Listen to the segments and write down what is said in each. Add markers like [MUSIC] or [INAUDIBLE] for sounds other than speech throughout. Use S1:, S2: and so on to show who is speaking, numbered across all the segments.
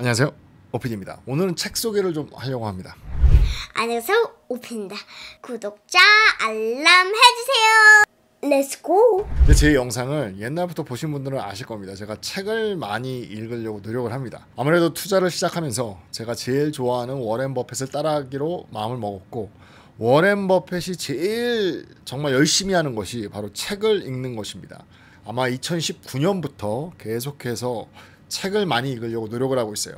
S1: 안녕하세요. 오피디입니다. 오늘은 책 소개를 좀 하려고 합니다. 안녕하세요. 오피입니다. 구독자 알람 해주세요. 렛츠고! 제 영상을 옛날부터 보신 분들은 아실 겁니다. 제가 책을 많이 읽으려고 노력을 합니다. 아무래도 투자를 시작하면서 제가 제일 좋아하는 워렌 버핏을 따라하기로 마음을 먹었고 워렌 버핏이 제일 정말 열심히 하는 것이 바로 책을 읽는 것입니다. 아마 2019년부터 계속해서 책을 많이 읽으려고 노력을 하고 있어요.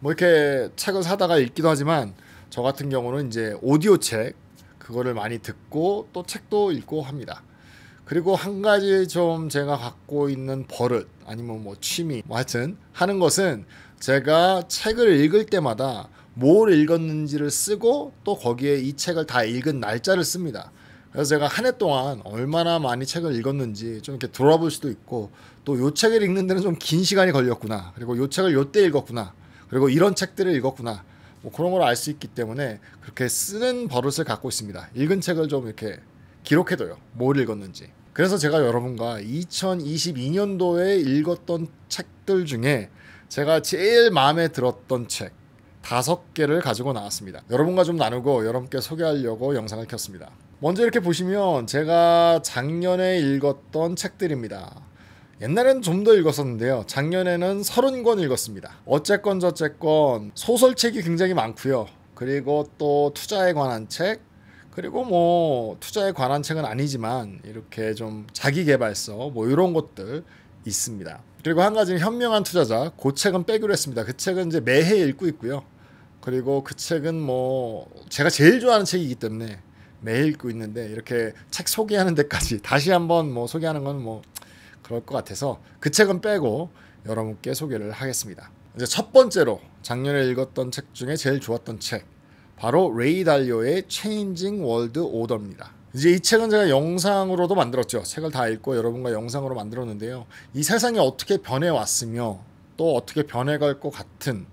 S1: 뭐 이렇게 책을 사다가 읽기도 하지만 저 같은 경우는 이제 오디오 책 그거를 많이 듣고 또 책도 읽고 합니다. 그리고 한 가지 좀 제가 갖고 있는 버릇 아니면 뭐 취미 뭐 하여튼 하는 것은 제가 책을 읽을 때마다 뭘 읽었는지를 쓰고 또 거기에 이 책을 다 읽은 날짜를 씁니다. 그래서 제가 한 해 동안 얼마나 많이 책을 읽었는지 좀 이렇게 돌아볼 수도 있고 또 요 책을 읽는 데는 좀 긴 시간이 걸렸구나 그리고 요 책을 요때 읽었구나 그리고 이런 책들을 읽었구나 뭐 그런 걸 알 수 있기 때문에 그렇게 쓰는 버릇을 갖고 있습니다 읽은 책을 좀 이렇게 기록해둬요 뭘 읽었는지 그래서 제가 여러분과 2022년도에 읽었던 책들 중에 제가 제일 마음에 들었던 책 다섯 개를 가지고 나왔습니다 여러분과 좀 나누고 여러분께 소개하려고 영상을 켰습니다 먼저 이렇게 보시면 제가 작년에 읽었던 책들입니다. 옛날에는 좀 더 읽었었는데요. 작년에는 30권 읽었습니다. 어쨌건 저쨌건 소설책이 굉장히 많고요. 그리고 또 투자에 관한 책, 그리고 뭐 투자에 관한 책은 아니지만 이렇게 좀 자기 개발서 뭐 이런 것들 있습니다. 그리고 한 가지는 현명한 투자자 그 책은 빼기로 했습니다. 그 책은 이제 매해 읽고 있고요. 그리고 그 책은 뭐 제가 제일 좋아하는 책이기 때문에 매일 읽고 있는데 이렇게 책 소개하는 데까지 [LAUGHS] 다시 한번 뭐 소개하는 건 뭐 그럴 것 같아서 그 책은 빼고 여러분께 소개를 하겠습니다. 이제 첫 번째로 작년에 읽었던 책 중에 제일 좋았던 책 바로 레이 달리오의 Changing World Order입니다. 이제 이 책은 제가 영상으로도 만들었죠. 책을 다 읽고 여러분과 영상으로 만들었는데요. 이 세상이 어떻게 변해왔으며 또 어떻게 변해갈 것 같은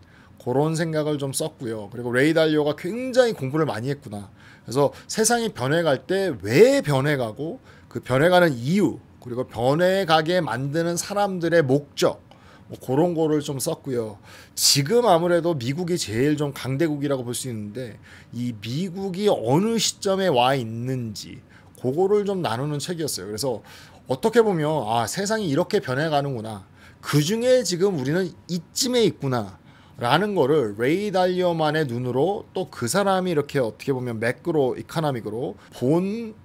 S1: 그런 생각을 좀 썼고요. 그리고 레이 달리오가 굉장히 공부를 많이 했구나. 그래서 세상이 변해갈 때 왜 변해가고 그 변해가는 이유 그리고 변해가게 만드는 사람들의 목적 뭐 그런 거를 좀 썼고요. 지금 아무래도 미국이 제일 좀 강대국이라고 볼 수 있는데 이 미국이 어느 시점에 와 있는지 그거를 좀 나누는 책이었어요. 그래서 어떻게 보면 아 세상이 이렇게 변해가는구나. 그 중에 지금 우리는 이쯤에 있구나. 라는 거를 레이 달리어만의 눈으로 또 그 사람이 이렇게 어떻게 보면 매크로 이카나믹으로 본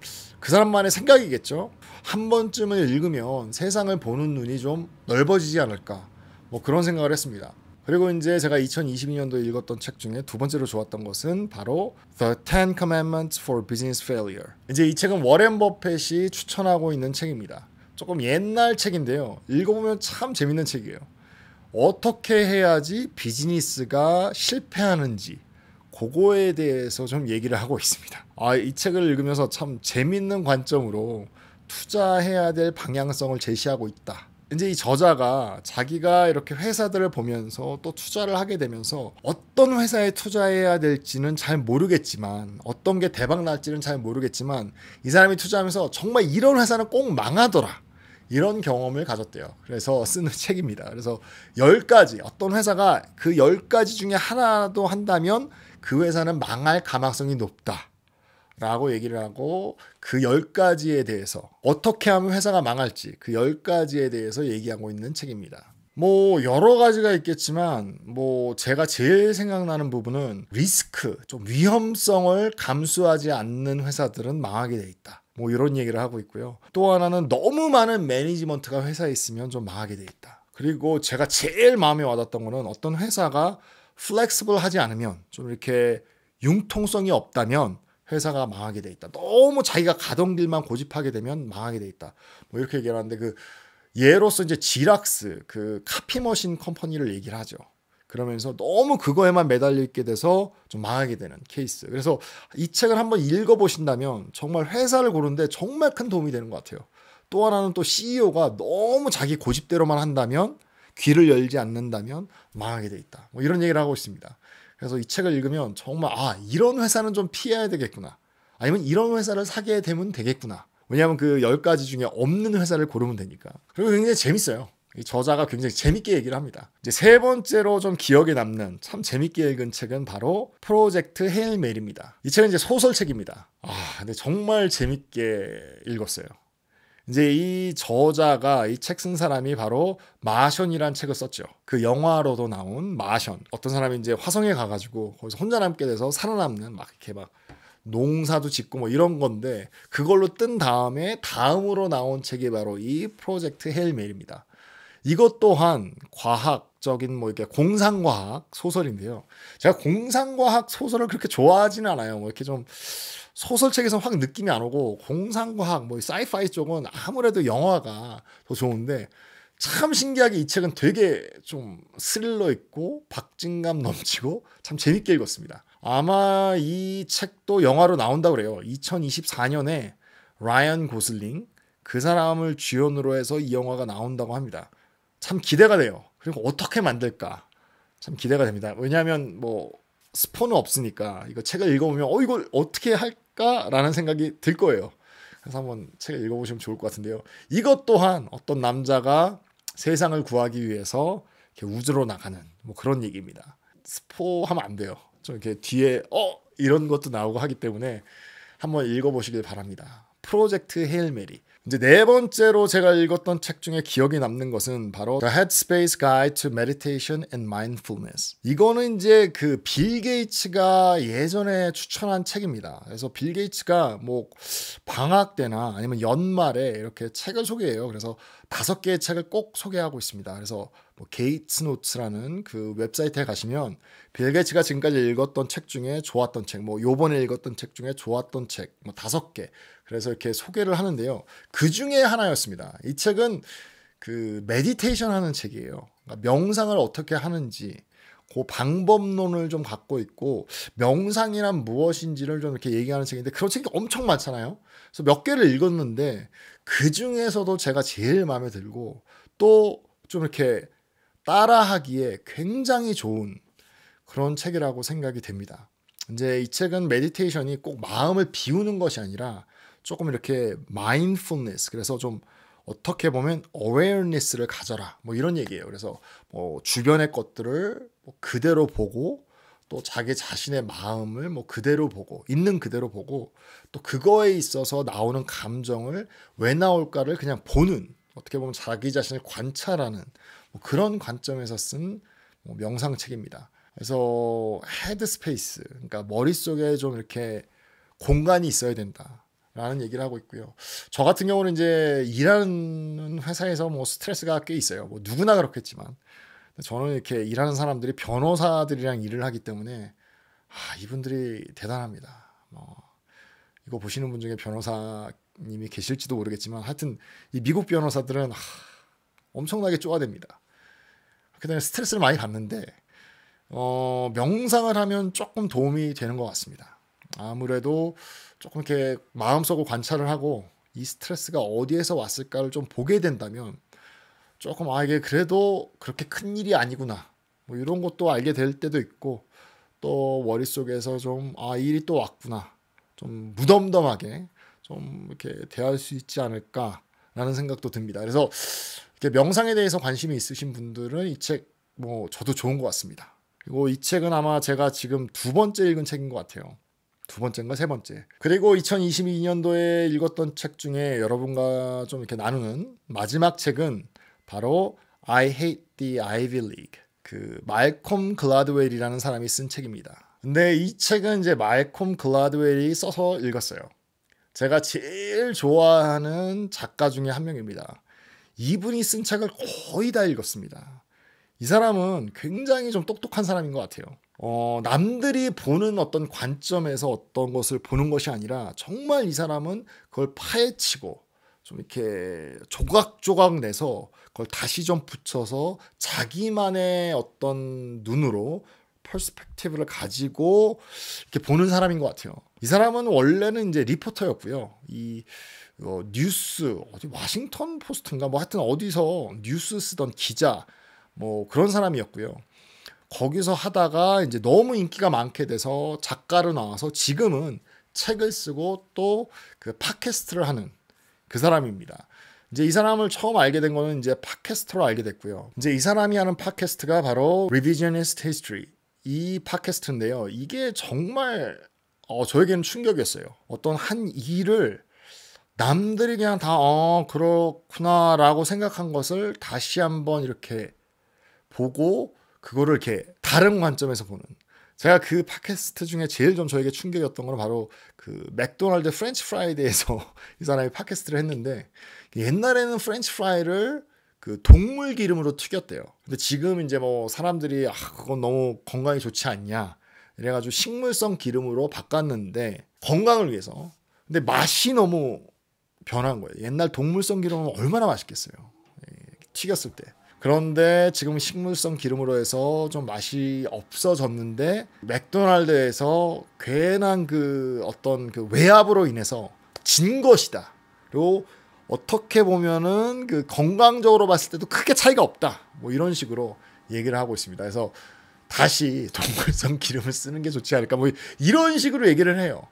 S1: 그 사람만의 생각이겠죠. 한 번쯤은 읽으면 세상을 보는 눈이 좀 넓어지지 않을까. 뭐 그런 생각을 했습니다. 그리고 이제 제가 2022년도에 읽었던 책 중에 두 번째로 좋았던 것은 바로 The Ten Commandments for Business Failure. 이제 이 책은 워렌 버펫이 추천하고 있는 책입니다. 조금 옛날 책인데요. 읽어보면 참 재밌는 책이에요. 어떻게 해야지 비즈니스가 실패하는지 그거에 대해서 좀 얘기를 하고 있습니다. 아, 이 책을 읽으면서 참 재밌는 관점으로 투자해야 될 방향성을 제시하고 있다. 이제 이 저자가 자기가 이렇게 회사들을 보면서 또 투자를 하게 되면서 어떤 회사에 투자해야 될지는 잘 모르겠지만 어떤 게 대박 날지는 잘 모르겠지만 이 사람이 투자하면서 정말 이런 회사는 꼭 망하더라. 이런 경험을 가졌대요. 그래서 쓰는 [LAUGHS] 책입니다. 그래서 10가지 어떤 회사가 그 10가지 중에 하나도 한다면 그 회사는 망할 가능성이 높다. 라고 얘기를 하고 그 10가지에 대해서 어떻게 하면 회사가 망할지 그 10가지에 대해서 얘기하고 있는 책입니다. 뭐 여러 가지가 있겠지만 뭐 제가 제일 생각나는 부분은 리스크, 좀 위험성을 감수하지 않는 회사들은 망하게 돼 있다. 뭐 이런 얘기를 하고 있고요. 또 하나는 너무 많은 매니지먼트가 회사에 있으면 좀 망하게 돼 있다. 그리고 제가 제일 마음에 와닿던 거는 어떤 회사가 플렉스블하지 않으면 좀 이렇게 융통성이 없다면 회사가 망하게 돼 있다. 너무 자기가 가던 길만 고집하게 되면 망하게 돼 있다. 뭐 이렇게 얘기하는데 를그 예로서 이제 지락스 그 카피 머신 컴퍼니를 얘기를 하죠. 그러면서 너무 그거에만 매달려있게 돼서 좀 망하게 되는 케이스. 그래서 이 책을 한번 읽어보신다면 정말 회사를 고르는데 정말 큰 도움이 되는 것 같아요. 또 하나는 또 CEO가 너무 자기 고집대로만 한다면 귀를 열지 않는다면 망하게 돼 있다. 뭐 이런 얘기를 하고 있습니다. 그래서 이 책을 읽으면 정말 아 이런 회사는 좀 피해야 되겠구나. 아니면 이런 회사를 사게 되면 되겠구나. 왜냐하면 그 10가지 중에 없는 회사를 고르면 되니까. 그리고 굉장히 재밌어요. 저자가 굉장히 재밌게 얘기를 합니다. 이제 세 번째로 좀 기억에 남는 참 재밌게 읽은 책은 바로 프로젝트 헤일멜입니다. 메이 책은 이제 소설책입니다. 아, 근데 정말 재밌게 읽었어요. 이제 이 저자가 이 책 쓴 사람이 바로 마션이라는 책을 썼죠. 그 영화로도 나온 마션. 어떤 사람이 이제 화성에 가가지고 거기서 혼자 남게 돼서 살아남는 막 이렇게 막 농사도 짓고 뭐 이런 건데 그걸로 뜬 다음에 다음으로 나온 책이 바로 이 프로젝트 헬멜입니다. 이것 또한 과학적인 뭐이게 공상과학 소설인데요. 제가 공상과학 소설을 그렇게 좋아하진 않아요. 뭐 이렇게 좀 소설책에서 확 느낌이 안 오고 공상과학 뭐 사이파이 쪽은 아무래도 영화가 더 좋은데 참 신기하게 이 책은 되게 좀 스릴러 있고 박진감 넘치고 참 재밌게 읽었습니다. 아마 이 책도 영화로 나온다 그래요. 2024년에 라이언 고슬링 그 사람을 주연으로 해서 이 영화가 나온다고 합니다. 참 기대가 돼요. 그리고 어떻게 만들까 참 기대가 됩니다. 왜냐하면 뭐 스포는 없으니까 이거 책을 읽어보면 어 이걸 어떻게 할까라는 생각이 들 거예요. 그래서 한번 책을 읽어보시면 좋을 것 같은데요. 이것 또한 어떤 남자가 세상을 구하기 위해서 우주로 나가는 뭐 그런 얘기입니다. 스포하면 안 돼요. 좀 이렇게 뒤에 어 이런 것도 나오고 하기 때문에 한번 읽어보시길 바랍니다. 프로젝트 헤일메리 이제 네 번째로 제가 읽었던 책 중에 기억이 남는 것은 바로 The Headspace Guide to Meditation and Mindfulness. 이거는 이제 그 빌 게이츠가 예전에 추천한 책입니다. 그래서 빌 게이츠가 뭐 방학 때나 아니면 연말에 이렇게 책을 소개해요. 그래서 다섯 개의 책을 꼭 소개하고 있습니다. 그래서 뭐 게이츠 노트라는그 웹사이트에 가시면 빌 게이츠가 지금까지 읽었던 책 중에 좋았던 책, 뭐 요번에 읽었던 책 중에 좋았던 책, 뭐 다섯 개. 그래서 이렇게 소개를 하는데요. 그 중에 하나였습니다. 이 책은 그 메디테이션 하는 책이에요. 그러니까 명상을 어떻게 하는지, 그 방법론을 좀 갖고 있고 명상이란 무엇인지를 좀 이렇게 얘기하는 책인데 그런 책이 엄청 많잖아요. 그래서 몇 개를 읽었는데 그 중에서도 제가 제일 마음에 들고 또 좀 이렇게 따라하기에 굉장히 좋은 그런 책이라고 생각이 됩니다. 이제 이 책은 메디테이션이 꼭 마음을 비우는 것이 아니라 조금 이렇게 m i n d f u 그래서 좀 어떻게 보면 a w a r e 를 가져라 뭐 이런 얘기예요. 그래서 뭐 주변의 것들을 뭐 그대로 보고 또 자기 자신의 마음을 뭐 그대로 보고 있는 그대로 보고 또 그거에 있어서 나오는 감정을 왜 나올까를 그냥 보는 어떻게 보면 자기 자신을 관찰하는 뭐 그런 관점에서 쓴 뭐 명상책입니다. 그래서 헤드스페이스, 그러니까 머릿속에 좀 이렇게 공간이 있어야 된다. 라는 얘기를 하고 있고요. 저 같은 경우는 이제 일하는 회사에서 뭐 스트레스가 꽤 있어요. 뭐 누구나 그렇겠지만 저는 이렇게 일하는 사람들이 변호사들이랑 일을 하기 때문에 아, 이분들이 대단합니다. 뭐 이거 보시는 분 중에 변호사님이 계실지도 모르겠지만 하여튼 이 미국 변호사들은 하, 엄청나게 쪼아댑니다. 그다음에 스트레스를 많이 받는데 어, 명상을 하면 조금 도움이 되는 것 같습니다. 아무래도 조금 이렇게 마음속으 관찰을 하고 이 스트레스가 어디에서 왔을까를 좀 보게 된다면 조금 아 이게 그래도 그렇게 큰 일이 아니구나 뭐 이런 것도 알게 될 때도 있고 또 머릿속에서 좀 아 일이 또 왔구나 좀 무덤덤하게 좀 이렇게 대할 수 있지 않을까라는 생각도 듭니다. 그래서 이렇게 명상에 대해서 관심이 있으신 분들은 이 책 뭐 저도 좋은 것 같습니다. 그리고 이 책은 아마 제가 지금 두 번째 읽은 책인 것 같아요. 두 번째인가 세 번째. 그리고 2022년도에 읽었던 책 중에 여러분과 좀 이렇게 나누는 마지막 책은 바로 I Hate the Ivy League. 그 말콤 글라드웰이라는 사람이 쓴 책입니다. 근데 이 책은 이제 마이콤 글라드웰이 써서 읽었어요. 제가 제일 좋아하는 작가 중에 한 명입니다. 이분이 쓴 책을 거의 다 읽었습니다. 이 사람은 굉장히 좀 똑똑한 사람인 것 같아요. 어, 남들이 보는 어떤 관점에서 어떤 것을 보는 것이 아니라 정말 이 사람은 그걸 파헤치고 좀 이렇게 조각조각 내서 그걸 다시 좀 붙여서 자기만의 어떤 눈으로 퍼스펙티브를 가지고 이렇게 보는 사람인 것 같아요. 이 사람은 원래는 이제 리포터였고요. 이 어, 뉴스 어디 와싱턴 포스트인가 뭐 하여튼 어디서 뉴스 쓰던 기자 뭐 그런 사람이었고요. 거기서 하다가 이제 너무 인기가 많게 돼서 작가로 나와서 지금은 책을 쓰고 또 그 팟캐스트를 하는 그 사람입니다. 이제 이 사람을 처음 알게 된 거는 이제 팟캐스트로 알게 됐고요. 이제 이 사람이 하는 팟캐스트가 바로 Revisionist History 이 팟캐스트인데요. 이게 정말 어, 저에게는 충격이었어요. 어떤 한 일을 남들이 그냥 다, 어, 그렇구나, 라고 생각한 것을 다시 한번 이렇게 보고, 그거를 이렇게 다른 관점에서 보는. 제가 그 팟캐스트 중에 제일 좀 저에게 충격이었던 건 바로 그 맥도날드 프렌치 프라이데에서 [LAUGHS] 이 사람이 팟캐스트를 했는데, 옛날에는 프렌치 프라이를 그 동물 기름으로 튀겼대요. 근데 지금 이제 뭐 사람들이 아 그건 너무 건강에 좋지 않냐 이래가지고 식물성 기름으로 바꿨는데 건강을 위해서. 근데 맛이 너무 변한 거예요. 옛날 동물성 기름은 얼마나 맛있겠어요. 예, 튀겼을 때. 그런데 지금 식물성 기름으로 해서 좀 맛이 없어졌는데 맥도날드에서 괜한 그 어떤 그 외압으로 인해서 진 것이다로 어떻게 보면은 그 건강적으로 봤을 때도 크게 차이가 없다. 뭐 이런 식으로 얘기를 하고 있습니다. 그래서 다시 [LAUGHS] 동물성 기름을 쓰는 게 좋지 않을까. 뭐 이런 식으로 얘기를 해요.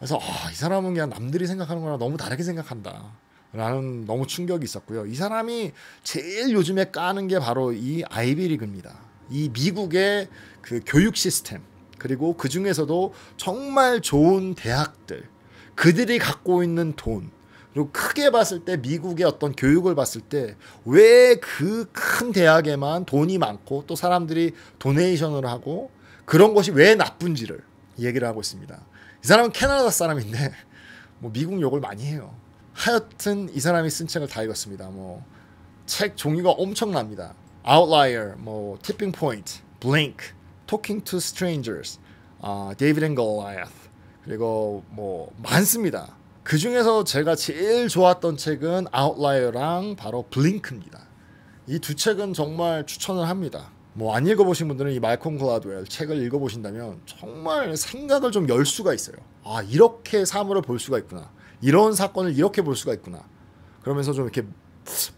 S1: 그래서 아, 이 사람은 그냥 남들이 생각하는 거랑 너무 다르게 생각한다. 라는 너무 충격이 있었고요. 이 사람이 제일 요즘에 까는 게 바로 이 아이비리그입니다. 이 미국의 그 교육 시스템 그리고 그 중에서도 정말 좋은 대학들 그들이 갖고 있는 돈 그리고 크게 봤을 때 미국의 어떤 교육을 봤을 때 왜 그 큰 대학에만 돈이 많고 또 사람들이 도네이션을 하고 그런 것이 왜 나쁜지를 얘기를 하고 있습니다. 이 사람은 캐나다 사람인데 [LAUGHS] 뭐 미국 욕을 많이 해요. 하여튼 이 사람이 쓴 책을 다 읽었습니다. 뭐 책 종류가 엄청납니다. Outlier, 뭐 Tipping Point, Blink, Talking to Strangers, 아, David and Goliath 그리고 뭐 많습니다. 그 중에서 제가 제일 좋았던 책은 아웃라이어랑 바로 블링크입니다. 이 두 책은 정말 추천을 합니다. 뭐 안 읽어보신 분들은 이 말콤 글라드웰 책을 읽어보신다면 정말 생각을 좀 열 수가 있어요. 아 이렇게 사물을 볼 수가 있구나. 이런 사건을 이렇게 볼 수가 있구나. 그러면서 좀 이렇게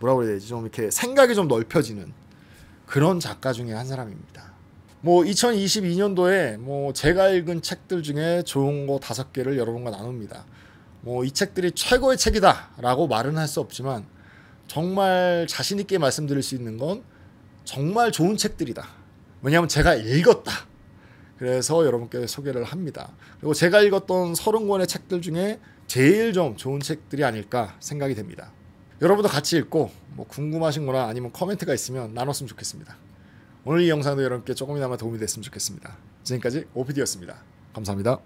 S1: 뭐라고 해야 되지? 좀 이렇게 생각이 좀 넓혀지는 그런 작가 중에 한 사람입니다. 뭐 2022년도에 뭐 제가 읽은 책들 중에 좋은 거 다섯 개를 여러분과 나눕니다. 뭐이 책들이 최고의 책이다라고 말은 할 수 없지만 정말 자신 있게 말씀드릴 수 있는 건 정말 좋은 책들이다. 왜냐하면 제가 읽었다. 그래서 여러분께 소개를 합니다. 그리고 제가 읽었던 30권의 책들 중에 제일 좀 좋은 책들이 아닐까 생각이 됩니다. 여러분도 같이 읽고 뭐 궁금하신 거나 아니면 코멘트가 있으면 나눴으면 좋겠습니다. 오늘 이 영상도 여러분께 조금이나마 도움이 됐으면 좋겠습니다. 지금까지 오피디였습니다. 감사합니다.